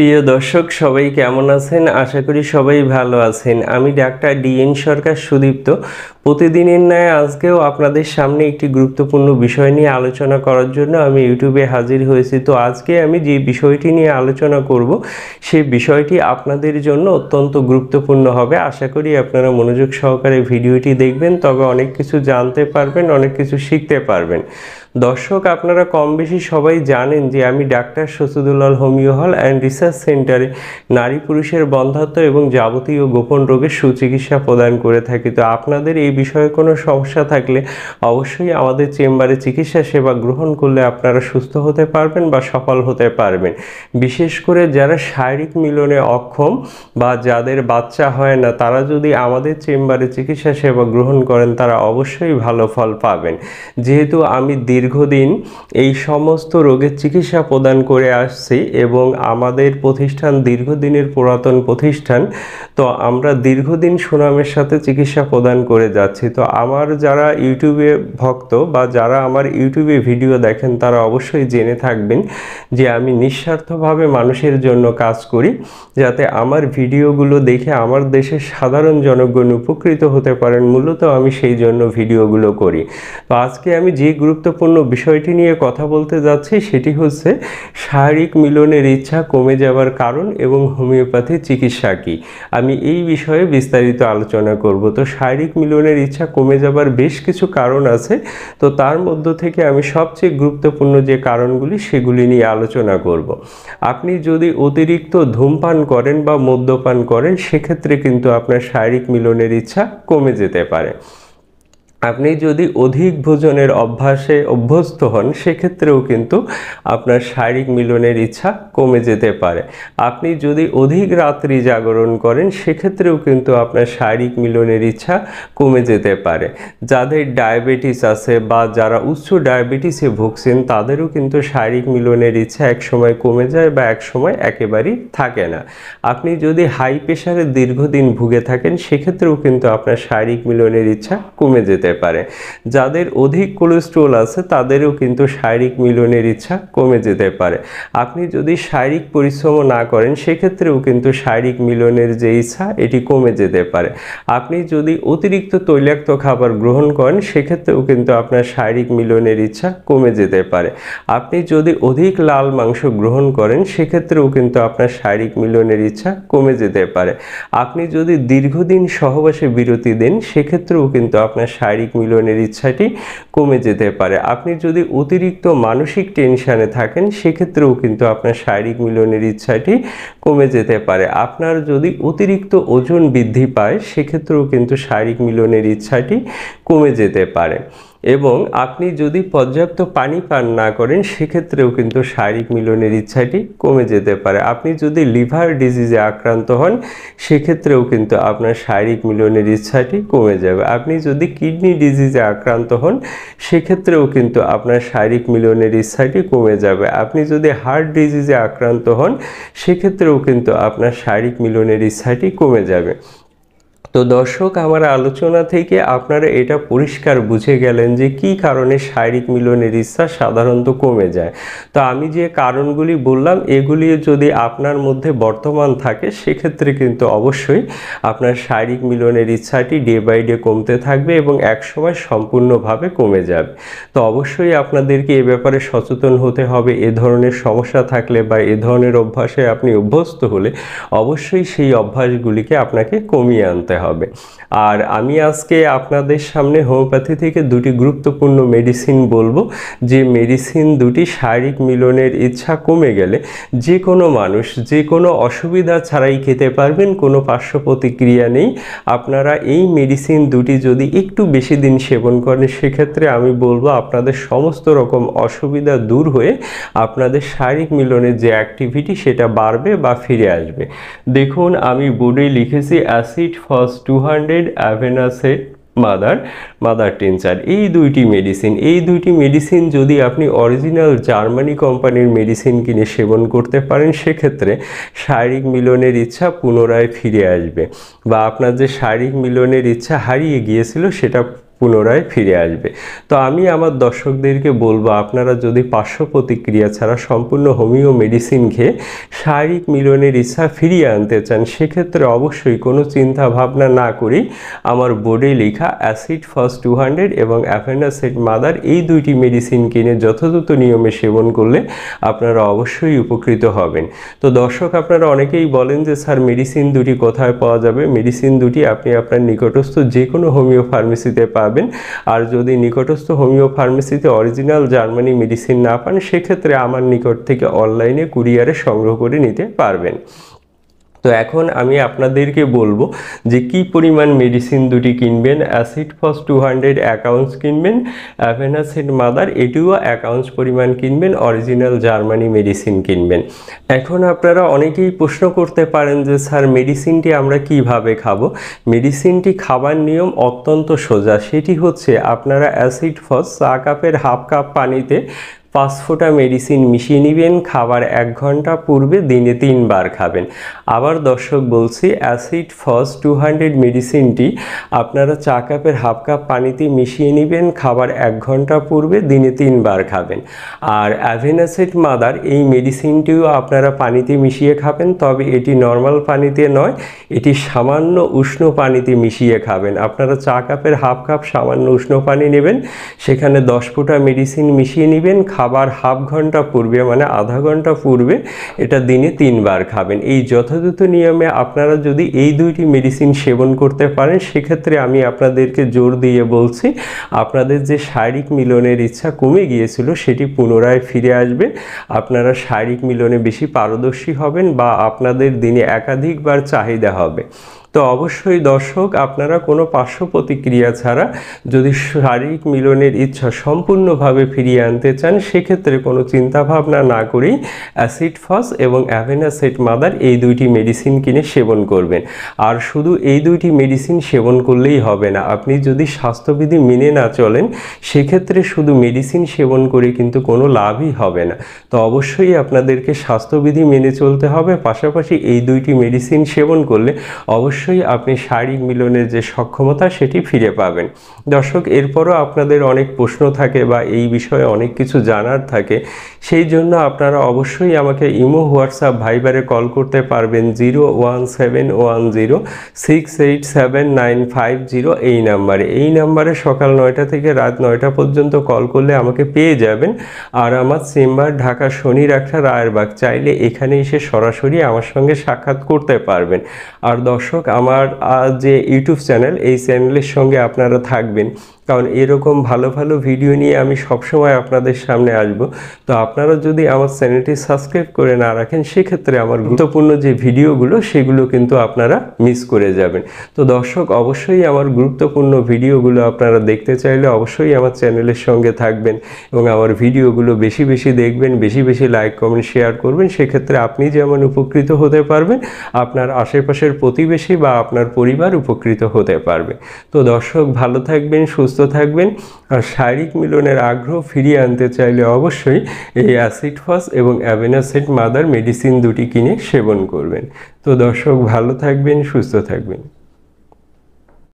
প্রিয় দর্শক সবাই কেমন আছেন আশা করি সবাই ভালো আছেন আমি ডাক্তার ডিএন সরকার সুদীপ্ত প্রতিদিনের ন্যায় আজকেও আপনাদের সামনে একটি গুরুত্বপূর্ণ বিষয় নিয়ে আলোচনা করার জন্য আমি ইউটিউবে হাজির হয়েছি তো আজকে আমি যে বিষয়টি নিয়ে আলোচনা করব সেই বিষয়টি আপনাদের জন্য অত্যন্ত গুরুত্বপূর্ণ হবে আশা করি আপনারা মনোযোগ সহকারে ভিডিওটি দেখবেন তবে অনেক কিছু জানতে পারবেন অনেক কিছু শিখতে পারবেন দর্শক আপনারা কম বেশি সবাই জানেন যে আমি ডাক্তার শসুদুল্লাল হোমিও হল অ্যান্ড রিসার্চ সেন্টারে নারী পুরুষের বন্ধাত্ম এবং যাবতীয় গোপন রোগের সুচিকিৎসা প্রদান করে থাকি তো আপনাদের এই বিষয়ে কোনো সমস্যা থাকলে অবশ্যই আমাদের চেম্বারে চিকিৎসা সেবা গ্রহণ করলে আপনারা সুস্থ হতে পারবেন বা সফল হতে পারবেন বিশেষ করে যারা শারীরিক মিলনে অক্ষম বা যাদের বাচ্চা হয় না তারা যদি আমাদের চেম্বারে চিকিৎসা সেবা গ্রহণ করেন তারা অবশ্যই ভালো ফল পাবেন যেহেতু আমি দীর্ঘদিন এই সমস্ত রোগের চিকিৎসা প্রদান করে আসছি এবং আমাদের প্রতিষ্ঠান দীর্ঘদিনের পুরাতন প্রতিষ্ঠান তো আমরা দীর্ঘদিন সুনামের সাথে চিকিৎসা প্রদান করে যাচ্ছি তো আমার যারা ইউটিউবে ভক্ত বা যারা আমার ইউটিউবে ভিডিও দেখেন তারা অবশ্যই জেনে থাকবেন যে আমি নিঃস্বার্থভাবে মানুষের জন্য কাজ করি যাতে আমার ভিডিওগুলো দেখে আমার দেশের সাধারণ জনগণ উপকৃত হতে পারেন মূলত আমি সেই জন্য ভিডিওগুলো করি তো আজকে আমি যে গুরুত্বপূর্ণ গুরুত্বপূর্ণ বিষয়টি নিয়ে কথা বলতে যাচ্ছি সেটি হচ্ছে শারীরিক মিলনের ইচ্ছা কমে যাওয়ার কারণ এবং হোমিওপ্যাথি চিকিৎসা কী আমি এই বিষয়ে বিস্তারিত আলোচনা করব তো শারীরিক মিলনের ইচ্ছা কমে যাবার বেশ কিছু কারণ আছে তো তার মধ্য থেকে আমি সবচেয়ে গুরুত্বপূর্ণ যে কারণগুলি সেগুলি নিয়ে আলোচনা করব। আপনি যদি অতিরিক্ত ধূমপান করেন বা মদ্যপান করেন সেক্ষেত্রে কিন্তু আপনার শারীরিক মিলনের ইচ্ছা কমে যেতে পারে আপনি যদি অধিক ভোজনের অভ্যাসে অভ্যস্ত হন সেক্ষেত্রেও কিন্তু আপনার শারীরিক মিলনের ইচ্ছা কমে যেতে পারে আপনি যদি অধিক রাত্রি জাগরণ করেন সেক্ষেত্রেও কিন্তু আপনার শারীরিক মিলনের ইচ্ছা কমে যেতে পারে যাদের ডায়াবেটিস আছে বা যারা উচ্চ ডায়াবেটিসে ভুগছেন তাদেরও কিন্তু শারীরিক মিলনের ইচ্ছা একসময় কমে যায় বা একসময় একেবারেই থাকে না আপনি যদি হাই প্রেশারে দীর্ঘদিন ভুগে থাকেন সেক্ষেত্রেও কিন্তু আপনার শারীরিক মিলনের ইচ্ছা কমে যেতে হতে পারে যাদের অধিক কোলেস্ট্রল আছে তাদেরও কিন্তু শারীরিক মিলনের ইচ্ছা কমে যেতে পারে আপনি যদি শারীরিক পরিশ্রম না করেন সেক্ষেত্রেও কিন্তু শারীরিক মিলনের যে ইচ্ছা এটি কমে যেতে পারে আপনি যদি অতিরিক্ত তৈলাক্ত খাবার গ্রহণ করেন সেক্ষেত্রেও কিন্তু আপনার শারীরিক মিলনের ইচ্ছা কমে যেতে পারে আপনি যদি অধিক লাল মাংস গ্রহণ করেন সেক্ষেত্রেও কিন্তু আপনার শারীরিক মিলনের ইচ্ছা কমে যেতে পারে আপনি যদি দীর্ঘদিন সহবাসে বিরতি দেন সেক্ষেত্রেও কিন্তু আপনার শারীরিক শারীরিক মিলনের ইচ্ছাটি কমে যেতে পারে আপনি যদি অতিরিক্ত মানসিক টেনশানে থাকেন সেক্ষেত্রেও কিন্তু আপনার শারীরিক মিলনের ইচ্ছাটি কমে যেতে পারে আপনার যদি অতিরিক্ত ওজন বৃদ্ধি পায় সেক্ষেত্রেও কিন্তু শারীরিক মিলনের ইচ্ছাটি কমে যেতে পারে এবং আপনি যদি পর্যাপ্ত পানি পান না করেন সেক্ষেত্রেও কিন্তু শারীরিক মিলনের ইচ্ছাটি কমে যেতে পারে আপনি যদি লিভার ডিজিজে আক্রান্ত হন সেক্ষেত্রেও কিন্তু আপনার শারীরিক মিলনের ইচ্ছাটি কমে যাবে আপনি যদি কিডনি ডিজিজে আক্রান্ত হন সেক্ষেত্রেও কিন্তু আপনার শারীরিক মিলনের ইচ্ছাটি কমে যাবে আপনি যদি হার্ট ডিজিজে আক্রান্ত হন সেক্ষেত্রেও কিন্তু আপনার শারীরিক মিলনের ইচ্ছাটি কমে যাবে তো দর্শক আমার আলোচনা থেকে আপনারা এটা পরিষ্কার বুঝে গেলেন যে কি কারণে শারীরিক মিলনের ইচ্ছা সাধারণত কমে যায় তো আমি যে কারণগুলি বললাম এগুলি যদি আপনার মধ্যে বর্তমান থাকে সেক্ষেত্রে কিন্তু অবশ্যই আপনার শারীরিক মিলনের ইচ্ছাটি ডে বাই ডে কমতে থাকবে এবং একসময় সম্পূর্ণভাবে কমে যাবে তো অবশ্যই আপনাদেরকে এ ব্যাপারে সচেতন হতে হবে এ ধরনের সমস্যা থাকলে বা এ ধরনের অভ্যাসে আপনি অভ্যস্ত হলে অবশ্যই সেই অভ্যাসগুলিকে আপনাকে কমিয়ে আনতে করতে হবে আর আমি আজকে আপনাদের সামনে হোমিওপ্যাথি থেকে দুটি গুরুত্বপূর্ণ মেডিসিন বলবো যে মেডিসিন দুটি শারীরিক মিলনের ইচ্ছা কমে গেলে যে কোনো মানুষ যে কোনো অসুবিধা ছাড়াই খেতে পারবেন কোনো পার্শ্ব প্রতিক্রিয়া নেই আপনারা এই মেডিসিন দুটি যদি একটু বেশি দিন সেবন করেন সেক্ষেত্রে আমি বলবো আপনাদের সমস্ত রকম অসুবিধা দূর হয়ে আপনাদের শারীরিক মিলনের যে অ্যাক্টিভিটি সেটা বাড়বে বা ফিরে আসবে দেখুন আমি বোর্ডে লিখেছি অ্যাসিড ফর কস টু হান্ড্রেড অ্যাভেনাসেট মাদার মাদার টেনসার এই দুইটি মেডিসিন এই দুইটি মেডিসিন যদি আপনি অরিজিনাল জার্মানি কোম্পানির মেডিসিন কিনে সেবন করতে পারেন সেক্ষেত্রে শারীরিক মিলনের ইচ্ছা পুনরায় ফিরে আসবে বা আপনার যে শারীরিক মিলনের ইচ্ছা হারিয়ে গিয়েছিল সেটা পুনরায় ফিরে আসবে তো আমি আমার দর্শকদেরকে বলবো আপনারা যদি পার্শ্ব প্রতিক্রিয়া ছাড়া সম্পূর্ণ হোমিও মেডিসিন খেয়ে শারীরিক মিলনের ইচ্ছা ফিরিয়ে আনতে চান সেক্ষেত্রে অবশ্যই কোনো চিন্তা ভাবনা না করেই আমার বোর্ডে লেখা অ্যাসিড ফার্স্ট টু হান্ড্রেড এবং অ্যাফেন্ডাসেড মাদার এই দুইটি মেডিসিন কিনে যথাযথ নিয়মে সেবন করলে আপনারা অবশ্যই উপকৃত হবেন তো দর্শক আপনারা অনেকেই বলেন যে স্যার মেডিসিন দুটি কোথায় পাওয়া যাবে মেডিসিন দুটি আপনি আপনার নিকটস্থ যে কোনো হোমিও ফার্মেসিতে পা পাবেন আর যদি নিকটস্থ হোমিও ফার্মেসিতে অরিজিনাল জার্মানি মেডিসিন না পান সেক্ষেত্রে আমার নিকট থেকে অনলাইনে কুরিয়ারে সংগ্রহ করে নিতে পারবেন তো এখন আমি আপনাদেরকে বলবো যে কি পরিমাণ মেডিসিন দুটি কিনবেন অ্যাসিড ফস টু হান্ড্রেড অ্যাকাউন্টস কিনবেন অ্যাভেনাসিড মাদার এটিও অ্যাকাউন্টস পরিমাণ কিনবেন অরিজিনাল জার্মানি মেডিসিন কিনবেন এখন আপনারা অনেকেই প্রশ্ন করতে পারেন যে স্যার মেডিসিনটি আমরা কিভাবে খাবো মেডিসিনটি খাবার নিয়ম অত্যন্ত সোজা সেটি হচ্ছে আপনারা অ্যাসিড ফস চা কাপের হাফ কাপ পানিতে পাঁচ ফোঁটা মেডিসিন মিশিয়ে নেবেন খাবার এক ঘন্টা পূর্বে দিনে তিনবার খাবেন আবার দর্শক বলছি অ্যাসিড ফস টু হান্ড্রেড মেডিসিনটি আপনারা চা কাপের হাফ কাপ পানিতে মিশিয়ে নেবেন খাবার এক ঘন্টা পূর্বে দিনে তিনবার খাবেন আর অ্যাভেনাসেট মাদার এই মেডিসিনটিও আপনারা পানিতে মিশিয়ে খাবেন তবে এটি নর্মাল পানিতে নয় এটি সামান্য উষ্ণ পানিতে মিশিয়ে খাবেন আপনারা চা কাপের হাফ কাপ সামান্য উষ্ণ পানি নেবেন সেখানে দশ ফুটা মেডিসিন মিশিয়ে নেবেন খাবার হাফ ঘন্টা পূর্বে মানে আধা ঘন্টা পূর্বে এটা দিনে তিনবার খাবেন এই যথাযথ নিয়মে আপনারা যদি এই দুইটি মেডিসিন সেবন করতে পারেন সেক্ষেত্রে আমি আপনাদেরকে জোর দিয়ে বলছি আপনাদের যে শারীরিক মিলনের ইচ্ছা কমে গিয়েছিল সেটি পুনরায় ফিরে আসবে আপনারা শারীরিক মিলনে বেশি পারদর্শী হবেন বা আপনাদের দিনে একাধিকবার চাহিদা হবে তো অবশ্যই দর্শক আপনারা কোনো পার্শ্ব প্রতিক্রিয়া ছাড়া যদি শারীরিক মিলনের ইচ্ছা সম্পূর্ণভাবে ফিরিয়ে আনতে চান সেক্ষেত্রে কোনো চিন্তাভাবনা না করেই অ্যাসিড ফস এবং অ্যাভেনাসেট মাদার এই দুইটি মেডিসিন কিনে সেবন করবেন আর শুধু এই দুইটি মেডিসিন সেবন করলেই হবে না আপনি যদি স্বাস্থ্যবিধি মেনে না চলেন সেক্ষেত্রে শুধু মেডিসিন সেবন করে কিন্তু কোনো লাভই হবে না তো অবশ্যই আপনাদেরকে স্বাস্থ্যবিধি মেনে চলতে হবে পাশাপাশি এই দুইটি মেডিসিন সেবন করলে অবশ্যই অবশ্যই আপনি শারীরিক মিলনের যে সক্ষমতা সেটি ফিরে পাবেন দর্শক এরপরও আপনাদের অনেক প্রশ্ন থাকে বা এই বিষয়ে অনেক কিছু জানার থাকে সেই জন্য আপনারা অবশ্যই আমাকে ইমো হোয়াটসঅ্যাপ ভাইবারে কল করতে পারবেন zero one seven one zero six eight seven nine five zero এই নাম্বারে এই নাম্বারে সকাল নয়টা থেকে রাত নয়টা পর্যন্ত কল করলে আমাকে পেয়ে যাবেন আর আমার চেম্বার ঢাকা শনি রাখা রায়েরবাগ চাইলে এখানে এসে সরাসরি আমার সঙ্গে সাক্ষাৎ করতে পারবেন আর দর্শক আমার যে ইউটিউব চ্যানেল এই চ্যানেলের সঙ্গে আপনারা থাকবেন কারণ এরকম ভালো ভালো ভিডিও নিয়ে আমি সবসময় আপনাদের সামনে আসব তো আপনারা যদি আমার চ্যানেলটি সাবস্ক্রাইব করে না রাখেন সেক্ষেত্রে আমার গুরুত্বপূর্ণ যে ভিডিওগুলো সেগুলো কিন্তু আপনারা মিস করে যাবেন তো দর্শক অবশ্যই আমার গুরুত্বপূর্ণ ভিডিওগুলো আপনারা দেখতে চাইলে অবশ্যই আমার চ্যানেলের সঙ্গে থাকবেন এবং আমার ভিডিওগুলো বেশি বেশি দেখবেন বেশি বেশি লাইক কমেন্ট শেয়ার করবেন সেক্ষেত্রে আপনি যেমন উপকৃত হতে পারবেন আপনার আশেপাশের প্রতিবেশী বা আপনার পরিবার উপকৃত হতে পারবে তো দর্শক ভালো থাকবেন সুস্থ সুস্থ থাকবেন আর শারীরিক মিলনের আগ্রহ ফিরিয়ে আনতে চাইলে অবশ্যই এই অ্যাসিড ফস এবং অ্যাভেনাসেট মাদার মেডিসিন দুটি কিনে সেবন করবেন তো দর্শক ভালো থাকবেন সুস্থ থাকবেন